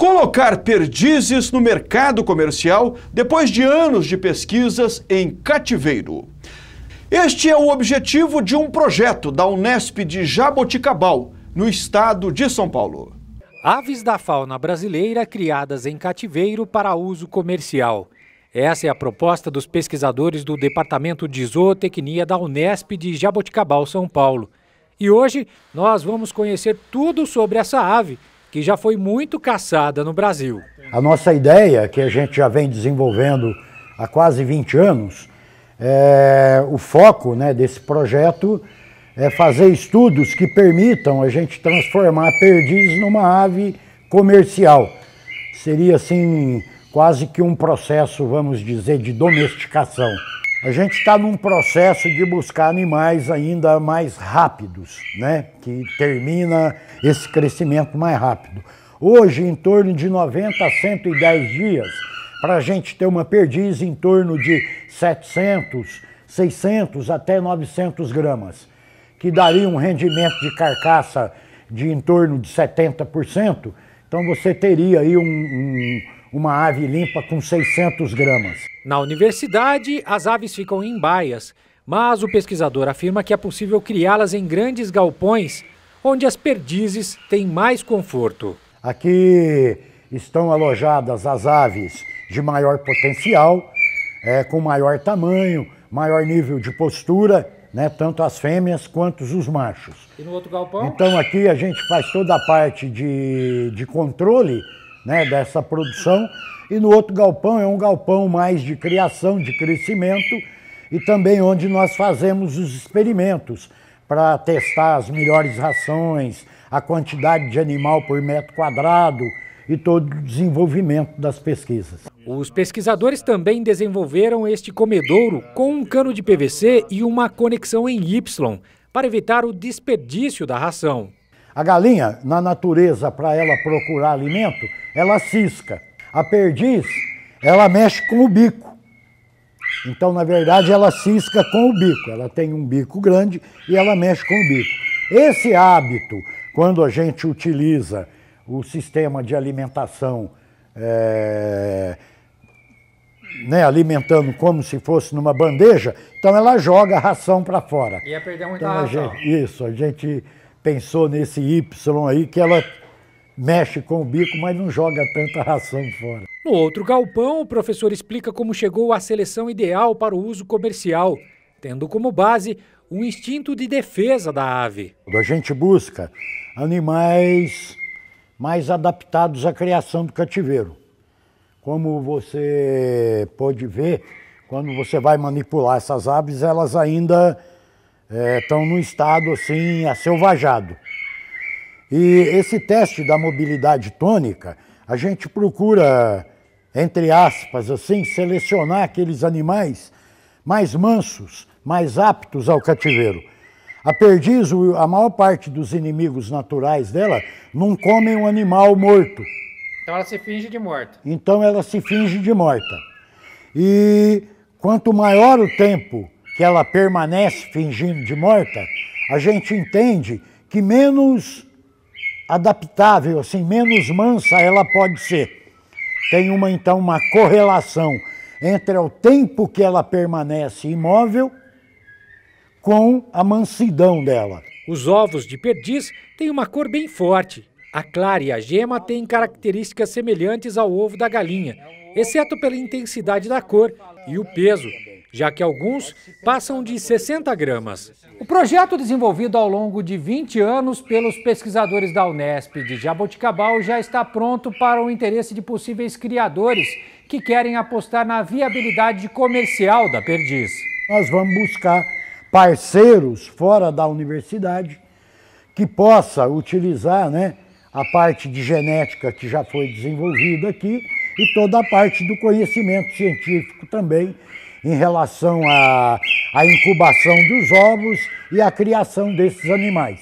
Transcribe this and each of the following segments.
Colocar perdizes no mercado comercial depois de anos de pesquisas em cativeiro. Este é o objetivo de um projeto da Unesp de Jaboticabal, no estado de São Paulo. Aves da fauna brasileira criadas em cativeiro para uso comercial. Essa é a proposta dos pesquisadores do Departamento de Zootecnia da Unesp de Jaboticabal, São Paulo. E hoje nós vamos conhecer tudo sobre essa ave que já foi muito caçada no Brasil. A nossa ideia, que a gente já vem desenvolvendo há quase 20 anos, é, o foco né, desse projeto é fazer estudos que permitam a gente transformar a perdiz numa ave comercial. Seria assim quase que um processo, vamos dizer, de domesticação. A gente está num processo de buscar animais ainda mais rápidos, né? que termina esse crescimento mais rápido. Hoje, em torno de 90 a 110 dias, para a gente ter uma perdiz em torno de 700, 600 até 900 gramas, que daria um rendimento de carcaça de em torno de 70%, então você teria aí um, um uma ave limpa com 600 gramas. Na universidade, as aves ficam em baias, mas o pesquisador afirma que é possível criá-las em grandes galpões, onde as perdizes têm mais conforto. Aqui estão alojadas as aves de maior potencial, é, com maior tamanho, maior nível de postura, né, tanto as fêmeas quanto os machos. E no outro galpão? Então aqui a gente faz toda a parte de, de controle né, dessa produção. E no outro galpão é um galpão mais de criação, de crescimento, e também onde nós fazemos os experimentos para testar as melhores rações, a quantidade de animal por metro quadrado e todo o desenvolvimento das pesquisas. Os pesquisadores também desenvolveram este comedouro com um cano de PVC e uma conexão em Y para evitar o desperdício da ração. A galinha, na natureza, para ela procurar alimento, ela cisca. A perdiz, ela mexe com o bico. Então, na verdade, ela cisca com o bico. Ela tem um bico grande e ela mexe com o bico. Esse hábito, quando a gente utiliza o sistema de alimentação, é, né, alimentando como se fosse numa bandeja, então ela joga a ração para fora. Ia perder muita então, ração. Gente, isso, a gente pensou nesse Y aí, que ela mexe com o bico, mas não joga tanta ração fora. No outro galpão, o professor explica como chegou à seleção ideal para o uso comercial, tendo como base um instinto de defesa da ave. A gente busca animais mais adaptados à criação do cativeiro. Como você pode ver, quando você vai manipular essas aves, elas ainda estão é, num estado assim selvajado E esse teste da mobilidade tônica, a gente procura, entre aspas, assim, selecionar aqueles animais mais mansos, mais aptos ao cativeiro. A perdiz, a maior parte dos inimigos naturais dela não comem um animal morto. Então ela se finge de morta. Então ela se finge de morta. E quanto maior o tempo que ela permanece fingindo de morta, a gente entende que menos adaptável, assim, menos mansa ela pode ser. Tem uma então uma correlação entre o tempo que ela permanece imóvel com a mansidão dela. Os ovos de perdiz têm uma cor bem forte. A clara e a gema têm características semelhantes ao ovo da galinha, exceto pela intensidade da cor e o peso, já que alguns passam de 60 gramas. O projeto desenvolvido ao longo de 20 anos pelos pesquisadores da Unesp de Jaboticabal já está pronto para o interesse de possíveis criadores que querem apostar na viabilidade comercial da perdiz. Nós vamos buscar parceiros fora da universidade que possa utilizar né, a parte de genética que já foi desenvolvida aqui e toda a parte do conhecimento científico também em relação à, à incubação dos ovos e à criação desses animais.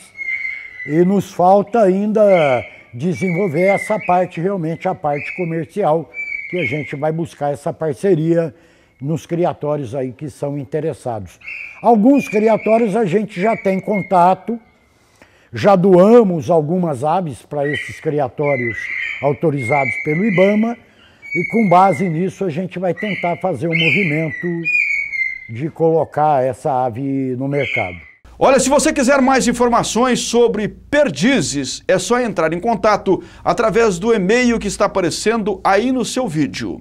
E nos falta ainda desenvolver essa parte, realmente a parte comercial, que a gente vai buscar essa parceria nos criatórios aí que são interessados. Alguns criatórios a gente já tem contato, já doamos algumas aves para esses criatórios autorizados pelo IBAMA e com base nisso a gente vai tentar fazer um movimento de colocar essa ave no mercado. Olha, se você quiser mais informações sobre perdizes, é só entrar em contato através do e-mail que está aparecendo aí no seu vídeo.